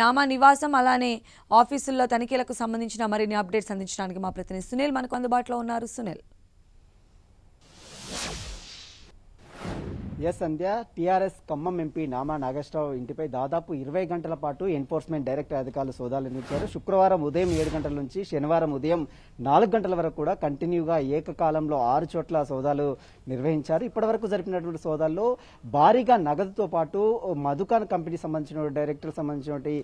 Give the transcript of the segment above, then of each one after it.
రామా నివాసం అలానే ఆఫీసుల్లో తనిఖీలకు సంబంధించిన మరిన్ని అప్డేట్స్ అందించడానికి మా ప్రతినిధి సునీల్ మనకు అందుబాటులో ఉన్నారు Sunil S Sandhya TRS Khammam MP Nama Nageswara Rao ఇంటిపై దాదాపు ఇరవై గంటల పాటు ఎన్ఫోర్స్మెంట్ డైరెక్టర్ అధికారులు సోదాలు నిర్మించారు శుక్రవారం ఉదయం ఏడు గంటల నుంచి శనివారం ఉదయం నాలుగు గంటల వరకు కూడా కంటిన్యూగా ఏకకాలంలో ఆరు చోట్ల సోదాలు నిర్వహించారు ఇప్పటివరకు జరిపినటువంటి సోదాల్లో భారీగా నగదుతో పాటు మధుకాన్ కంపెనీ సంబంధించిన డైరెక్టర్ సంబంధించినటువంటి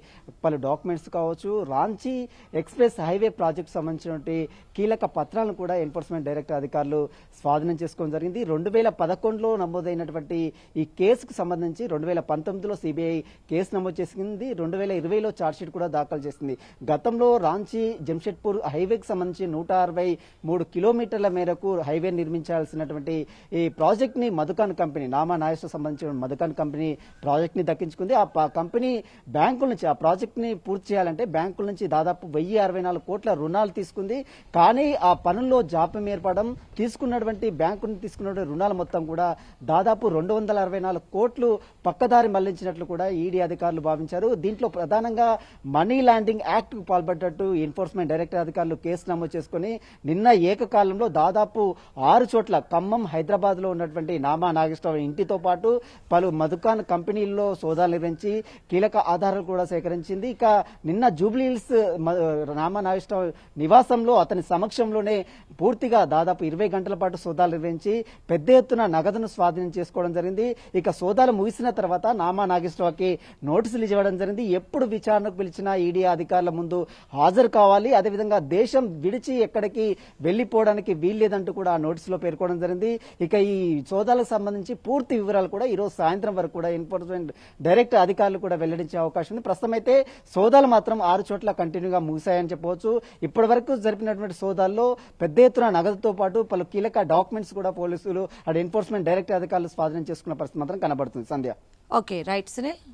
పలు డాక్యుమెంట్స్ కావచ్చు రాంచీ ఎక్స్ప్రెస్ హైవే ప్రాజెక్టు సంబంధించినటువంటి కీలక పత్రాలను కూడా ఎన్ఫోర్స్మెంట్ డైరెక్టర్ అధికారులు స్వాధీనం చేసుకోవడం జరిగింది రెండు వేల పదకొండులో నమోదైనటువంటి ఉన్నటువంటి ఈ కేసుకు సంబంధించి రెండు వేల పంతొమ్మిదిలో సిబిఐ కేసు నమోదు చేసింది రెండు వేల ఇరవైలో ఛార్జ్షీట్ కూడా దాఖలు చేసింది గతంలో రాంచీ జంషెడ్పూర్ హైవేకి సంబంధించి నూట అరవై మూడు కిలోమీటర్ల మేరకు హైవే నిర్మించాల్సినటువంటి ఈ ప్రాజెక్ట్ ని మధుకాన్ కంపెనీ నామా నాయస్కు సంబంధించిన మధుకాన్ కంపెనీ ప్రాజెక్ట్ ని దక్కించుకుంది ఆ కంపెనీ బ్యాంకుల నుంచి ఆ ప్రాజెక్ట్ ని పూర్తి చేయాలంటే బ్యాంకుల నుంచి దాదాపు వెయ్యి అరవై నాలుగు కోట్ల రుణాలు తీసుకుంది కానీ ఆ పనుల్లో జాప్యం ఏర్పడడం తీసుకున్నటువంటి బ్యాంకు తీసుకున్నటువంటి రుణాలు మొత్తం కూడా దాదాపు రెండు వందల అరవై నాలుగు కోట్లు పక్కదారి మళ్లించినట్లు కూడా ఈడీ అధికారులు భావించారు దీంట్లో ప్రధానంగా మనీ ల్యాండింగ్ యాక్ట్ కు పాల్పడ్డట్టు ఎన్ఫోర్స్మెంట్ డైరెక్టర్ అధికారులు కేసు నమోదు చేసుకుని నిన్న ఏకకాలంలో దాదాపు ఆరు చోట్ల ఖమ్మం హైదరాబాద్ లో ఉన్నటువంటి నామా నాగేశ్వరరావు ఇంటితో పాటు పలు మధుకాన్ కంపెనీల్లో సోదాలు నిర్వహించి కీలక ఆధారాలు కూడా సేకరించింది ఇక నిన్న జూబ్లీహిల్స్ నామా నాగేశ్వరరావు నివాసంలో అతని సమక్షంలోనే పూర్తిగా దాదాపు ఇరవై గంటల పాటు సోదాలు నిర్వహించి పెద్ద ఎత్తున నగదును స్వాధీనం చేసుకోవడం తీసుకోవడం జరిగింది ఇక సోదాలు ముగిసిన తర్వాత నామా నాగేశ్వరరావుకి నోటీసులు ఇవ్వడం జరిగింది ఎప్పుడు విచారణకు పిలిచినా ఈడీ అధికారుల ముందు హాజరు కావాలి అదేవిధంగా దేశం విడిచి ఎక్కడికి వెళ్లిపోవడానికి వీల్లేదంటూ కూడా ఆ నోటీసులో పేర్కొనడం జరిగింది ఇక ఈ సోదాలకు సంబంధించి పూర్తి వివరాలు కూడా ఈ రోజు సాయంత్రం వరకు కూడా ఎన్ఫోర్స్మెంట్ డైరెక్ట్ అధికారులు కూడా వెల్లడించే అవకాశం ఉంది ప్రస్తుతం అయితే సోదాలు మాత్రం ఆరు చోట్ల కంటిన్యూగా ముగిశాయని చెప్పవచ్చు ఇప్పటి వరకు జరిపినటువంటి సోదాల్లో పెద్ద ఎత్తున నగదుతో పాటు పలు కీలక డాక్యుమెంట్స్ కూడా పోలీసులు అటు ఎన్ఫోర్స్మెంట్ డైరెక్టర్ అధికారులు భోజనం చేసుకున్న పరిస్థితి మాత్రం కనబడుతుంది సంధ్య ఓకే రైట్ సునీల్